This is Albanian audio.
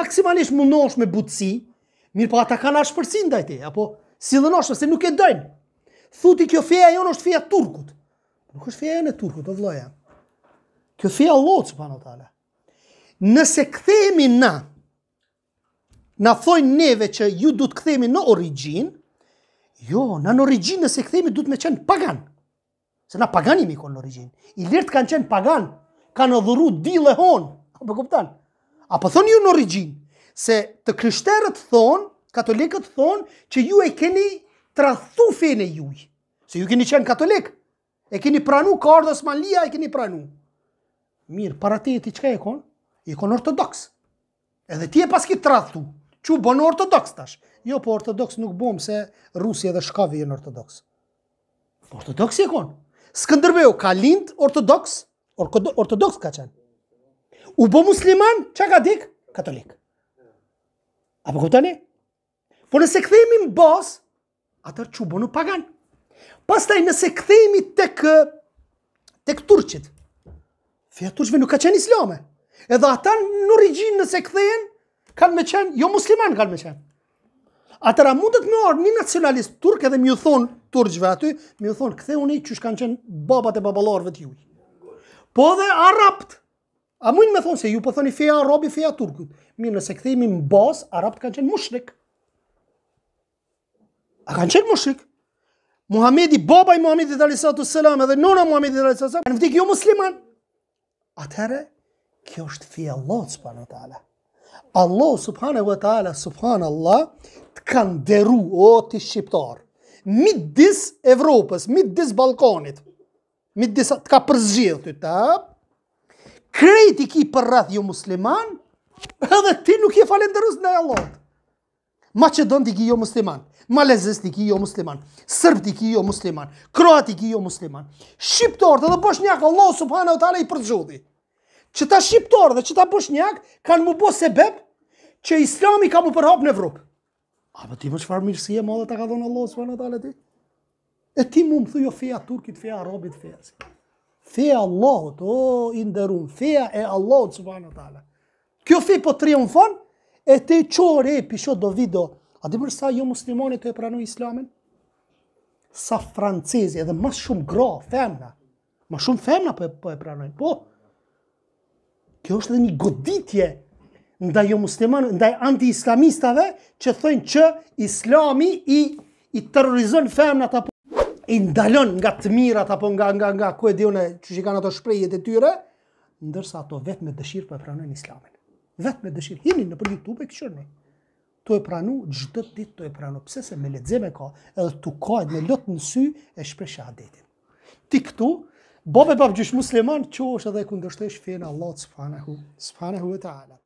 maksimalisht mundosh me butësi, mirë po ata kanë ashpërsi ndaj teje, apo si sillen ashpër se nuk e dojnë. Thuti kjo feja jonë është feja turkut. Nuk është feja e turkut, o vëllai. Kjo feja Allahut subhanallahu Nëse kthehemi na na thojnë neve që ju du të kthehemi në origjin, jo, na në origjin nëse kthehemi du të me qenë pagan. Se na paganimi konë në origjin. I lirt kanë qenë pagan, kanë dhuru dilë e A Apo kuptanë? apo thonë ju në origjin, se të krishterët thonë, katolikët thonë, që ju e keni trathu fene juj, se ju keni qenë katolik, e keni pranu, ka Malia, e keni pranu. Mirë, para te e ti qka e konë? E konë ortodoks. Edhe ti e paski trathu, që bënë ortodoks tash. Jo, po ortodoks nuk bom se Rusia dhe Shkavi e në ortodoks. Ortodoks e konë. Skëndërbeu, ka lind ortodoks? Ortodoks ka qenë u bo musliman, që ka dik? Katolik. Apo këmë Po nëse këthejmi në bos, atër që u bo në pagan. Pastaj nëse këthejmi të kë, të kë turqit, fja turqve nuk ka qenë islame, edhe ata në rigjin nëse këthejnë, kanë me qenë, jo musliman kanë me qenë. Atëra mundet me orë një nacionalist turk edhe mjë thonë turqve aty, mjë thonë këthe unë i kanë qenë babat e babalarve t'jujtë. Po dhe arapt, A mund me thonë se ju po thoni feja arabi, feja Turkut. Mirë nëse kthehemi në bas, arabt kanë qenë mushrik. A kanë qenë mushrik. Muhamedi, baba i Muhamedit dhe alisatu selam edhe nona Muhamedi dhe alisatu selam, në vdik jo musliman. Atëre, kjo është feja Allah, wa ta'ala. Allah, subhanahu wa ta'ala, subhanu Allah, të kanë deru, o ti shqiptar, mid dis Evropës, mid dis midis mid dis, të ka përzgjith, të ta, krejt i ki për rrath jo musliman, edhe ti nuk je falendërus në e lotë. Macedon t'i ki jo musliman, Malezis t'i ki jo musliman, Sërb t'i ki jo musliman, Kroat t'i ki jo musliman, Shqiptor dhe dhe Allah subhanahu ta'ala i përgjodhi. Që ta Shqiptor dhe që ta Bosniak kanë mu bo sebeb që Islami ka mu përhap në Evropë. A, për po ti më qëfar mirësi e dhe ta ka dhonë Allah subhanahu ta'ala ti? E ti mu më thujo feja Turkit, feja Arabit, feja Feja Allahut, o, inderun, ndërun, feja e Allahut, subhanu tala. Kjo fej po triumfon, e te qore, pisho do vido, a di mërsa sa jo muslimoni të e pranu islamin? Sa francezi, edhe më shumë gro, femna, më shumë femna po e, pranu, po pranojnë, po. Kjo është edhe një goditje ndaj jo muslimanë, ndaj anti-islamistave që thënë që islami i, i terrorizën femnat apo i ndalon nga të mirat apo nga nga nga ku e di që çu kanë ato shprehjet e tyre ndërsa ato vetëm me dëshirë po e pranojnë islamin vetëm me dëshirë hinin në politikë tupe që shonë tu e pranu çdo ditë tu e pranu pse se me ledzime e ka edhe tu ka me lotë në sy e shpresh shahadetin ti këtu bove babë, gjysh musliman çu është edhe kundërshtesh fen Allah subhanahu subhanahu te taala